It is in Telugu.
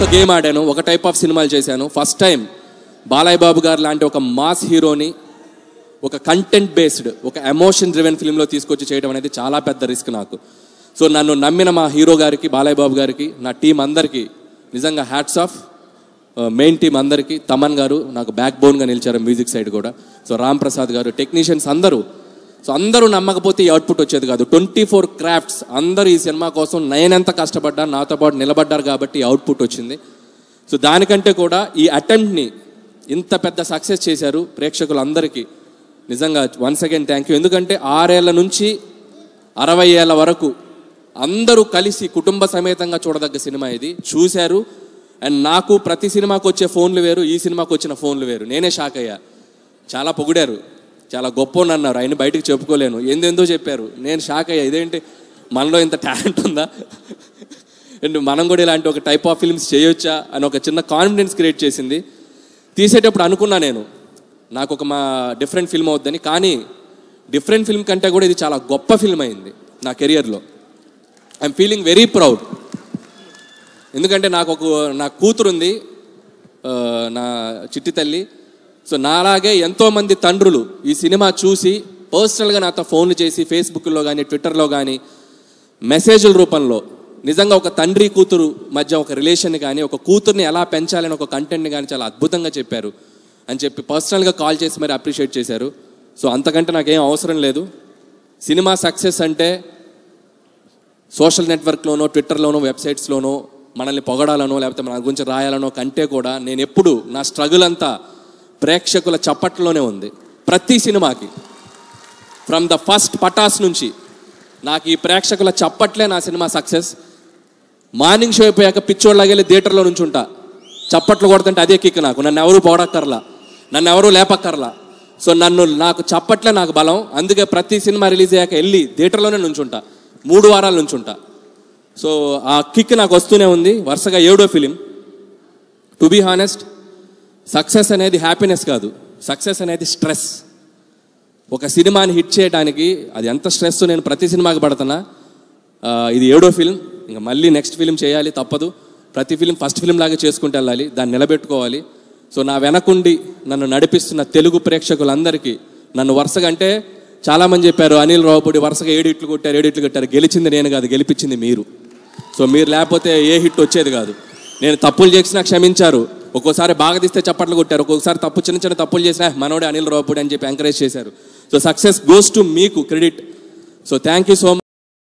ఒక గేమ్ ఆడాను ఒక టైప్ ఆఫ్ సినిమాలు చేశాను ఫస్ట్ టైం బాలయ్య బాబు గారు లాంటి ఒక మాస్ హీరోని ఒక కంటెంట్ బేస్డ్ ఒక ఎమోషన్ డ్రివెన్ ఫిల్మ్లో తీసుకొచ్చి చేయడం అనేది చాలా పెద్ద రిస్క్ నాకు సో నన్ను నమ్మిన మా హీరో గారికి బాలయ్య బాబు గారికి నా టీం అందరికీ నిజంగా హ్యాట్స్ ఆఫ్ మెయిన్ టీం అందరికీ తమన్ గారు నాకు బ్యాక్ బోన్గా నిలిచారు మ్యూజిక్ సైడ్ కూడా సో రామ్ ప్రసాద్ గారు టెక్నీషియన్స్ అందరూ సో అందరూ నమ్మకపోతే ఈ అవుట్పుట్ వచ్చేది కాదు ట్వంటీ ఫోర్ క్రాఫ్ట్స్ అందరూ ఈ సినిమా కోసం నేనెంత కష్టపడ్డా నాతో పాటు నిలబడ్డారు కాబట్టి అవుట్పుట్ వచ్చింది సో దానికంటే కూడా ఈ అటెంప్ట్ని ఇంత పెద్ద సక్సెస్ చేశారు ప్రేక్షకులందరికీ నిజంగా వన్స్ అగైన్ థ్యాంక్ యూ ఎందుకంటే ఆరేళ్ల నుంచి అరవై ఏళ్ళ వరకు అందరూ కలిసి కుటుంబ సమేతంగా చూడదగ్గ సినిమా ఇది చూశారు అండ్ నాకు ప్రతి సినిమాకు వచ్చే ఫోన్లు వేరు ఈ సినిమాకు వచ్చిన ఫోన్లు వేరు నేనే షాక్ అయ్యా చాలా పొగిడారు చాలా గొప్ప అన్నారు ఆయన బయటకు చెప్పుకోలేను ఎందెందో చెప్పారు నేను షాక్ అయ్యా ఇదేంటి మనలో ఇంత టాలెంట్ ఉందా అండ్ మనం కూడా ఇలాంటి ఒక టైప్ ఆఫ్ ఫిల్మ్స్ చేయొచ్చా అని ఒక చిన్న కాన్ఫిడెన్స్ క్రియేట్ చేసింది తీసేటప్పుడు అనుకున్నా నేను నాకు ఒక మా డిఫరెంట్ ఫిల్మ్ అవుద్దని కానీ డిఫరెంట్ ఫిల్మ్ కంటే కూడా ఇది చాలా గొప్ప ఫిల్మ్ అయింది నా కెరియర్లో ఐఎమ్ ఫీలింగ్ వెరీ ప్రౌడ్ ఎందుకంటే నాకు ఒక నా కూతురుంది నా చిట్టి తల్లి సో నాలాగే ఎంతోమంది తండ్రులు ఈ సినిమా చూసి పర్సనల్గా నాతో ఫోన్లు చేసి ఫేస్బుక్లో కానీ ట్విట్టర్లో కానీ మెసేజ్ల రూపంలో నిజంగా ఒక తండ్రి కూతురు మధ్య ఒక రిలేషన్ కానీ ఒక కూతుర్ని ఎలా పెంచాలని ఒక కంటెంట్ని కానీ చాలా అద్భుతంగా చెప్పారు అని చెప్పి పర్సనల్గా కాల్ చేసి మరి అప్రిషియేట్ చేశారు సో అంతకంటే నాకేం అవసరం లేదు సినిమా సక్సెస్ అంటే సోషల్ నెట్వర్క్లోనో ట్విట్టర్లోనో వెబ్సైట్స్లోనో మనల్ని పొగడాలనో లేకపోతే మన గురించి రాయాలనో కంటే కూడా నేను ఎప్పుడు నా స్ట్రగుల్ అంతా ప్రేక్షకుల చప్పట్లోనే ఉంది ప్రతి సినిమాకి ఫ్రమ్ ద ఫస్ట్ పటాస్ నుంచి నాకు ఈ ప్రేక్షకుల చప్పట్లే నా సినిమా సక్సెస్ మార్నింగ్ షో అయిపోయాక పిచ్చోళ్ళగెళ్ళి థియేటర్లో నుంచి ఉంటా చప్పట్లు కొడుతుంటే అదే కిక్ నాకు నన్ను ఎవరు పోడక్కర్లా నన్ను ఎవరు లేపక్కర్లా సో నన్ను నాకు చప్పట్లే నాకు బలం అందుకే ప్రతి సినిమా రిలీజ్ అయ్యాక వెళ్ళి థియేటర్లోనే నుంచుంటా మూడు వారాల నుంచి ఉంటా సో ఆ కిక్ నాకు వస్తూనే ఉంది వరుసగా ఏడో film to be honest success అనేది హ్యాపీనెస్ కాదు సక్సెస్ అనేది స్ట్రెస్ ఒక సినిమాని హిట్ చేయడానికి అది ఎంత స్ట్రెస్ నేను ప్రతి సినిమాకి పడుతున్నా ఇది ఏడో ఫిల్మ్ ఇంకా మళ్ళీ నెక్స్ట్ ఫిల్మ్ చేయాలి తప్పదు ప్రతి ఫిల్మ్ ఫస్ట్ ఫిల్మ్ లాగా చేసుకుంటూ వెళ్ళాలి దాన్ని నిలబెట్టుకోవాలి సో నా వెనకుండి నన్ను నడిపిస్తున్న తెలుగు ప్రేక్షకులందరికీ నన్ను వరుసగా అంటే చాలామంది చెప్పారు అనిల్ రావుపూడి వరుసగా ఏడిట్లు కొట్టారు ఏడిట్లు కొట్టారు గెలిచింది నేను కాదు గెలిపించింది మీరు సో మీరు లేకపోతే ఏ హిట్ వచ్చేది కాదు నేను తప్పులు చేసినా క్షమించారు ఒక్కోసారి బాగా తీస్తే చప్పట్లు కొట్టారు ఒక్కొక్కసారి తప్పు చిన్న చిన్న తప్పులు చేసినా మనోడే అనిల్ రావు అని చెప్పి ఎంకరేజ్ చేశారు సో సక్సెస్ గోస్ టు మీకు credit so thank you so much